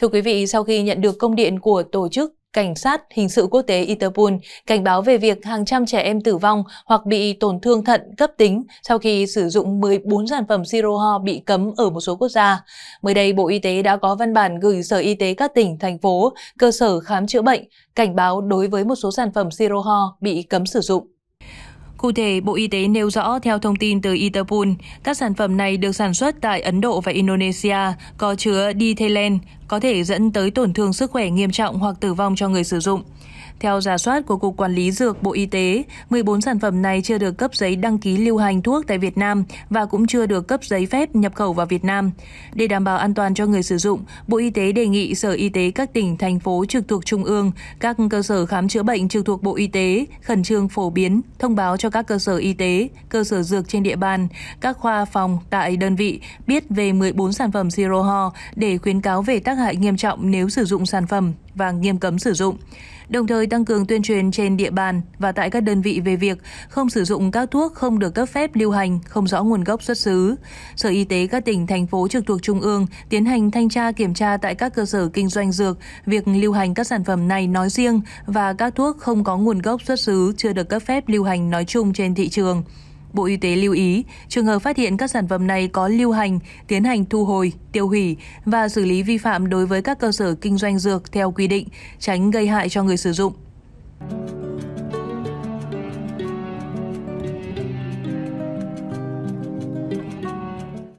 Thưa quý vị, sau khi nhận được công điện của Tổ chức Cảnh sát Hình sự Quốc tế Interpol cảnh báo về việc hàng trăm trẻ em tử vong hoặc bị tổn thương thận cấp tính sau khi sử dụng 14 sản phẩm siro ho bị cấm ở một số quốc gia. Mới đây, Bộ Y tế đã có văn bản gửi Sở Y tế các tỉnh, thành phố, cơ sở khám chữa bệnh cảnh báo đối với một số sản phẩm siro ho bị cấm sử dụng. Cụ thể, Bộ Y tế nêu rõ theo thông tin từ Interpol, các sản phẩm này được sản xuất tại Ấn Độ và Indonesia, có chứa dithylen, có thể dẫn tới tổn thương sức khỏe nghiêm trọng hoặc tử vong cho người sử dụng. Theo giả soát của Cục Quản lý Dược Bộ Y tế, 14 sản phẩm này chưa được cấp giấy đăng ký lưu hành thuốc tại Việt Nam và cũng chưa được cấp giấy phép nhập khẩu vào Việt Nam. Để đảm bảo an toàn cho người sử dụng, Bộ Y tế đề nghị Sở Y tế các tỉnh, thành phố trực thuộc Trung ương, các cơ sở khám chữa bệnh trực thuộc Bộ Y tế khẩn trương phổ biến, thông báo cho các cơ sở y tế, cơ sở dược trên địa bàn, các khoa phòng tại đơn vị biết về 14 sản phẩm Zero Ho để khuyến cáo về tác hại hại nghiêm trọng nếu sử dụng sản phẩm và nghiêm cấm sử dụng. Đồng thời tăng cường tuyên truyền trên địa bàn và tại các đơn vị về việc không sử dụng các thuốc không được cấp phép lưu hành, không rõ nguồn gốc xuất xứ. Sở Y tế các tỉnh thành phố trực thuộc trung ương tiến hành thanh tra kiểm tra tại các cơ sở kinh doanh dược việc lưu hành các sản phẩm này nói riêng và các thuốc không có nguồn gốc xuất xứ chưa được cấp phép lưu hành nói chung trên thị trường. Bộ Y tế lưu ý, trường hợp phát hiện các sản phẩm này có lưu hành, tiến hành thu hồi, tiêu hủy và xử lý vi phạm đối với các cơ sở kinh doanh dược theo quy định, tránh gây hại cho người sử dụng.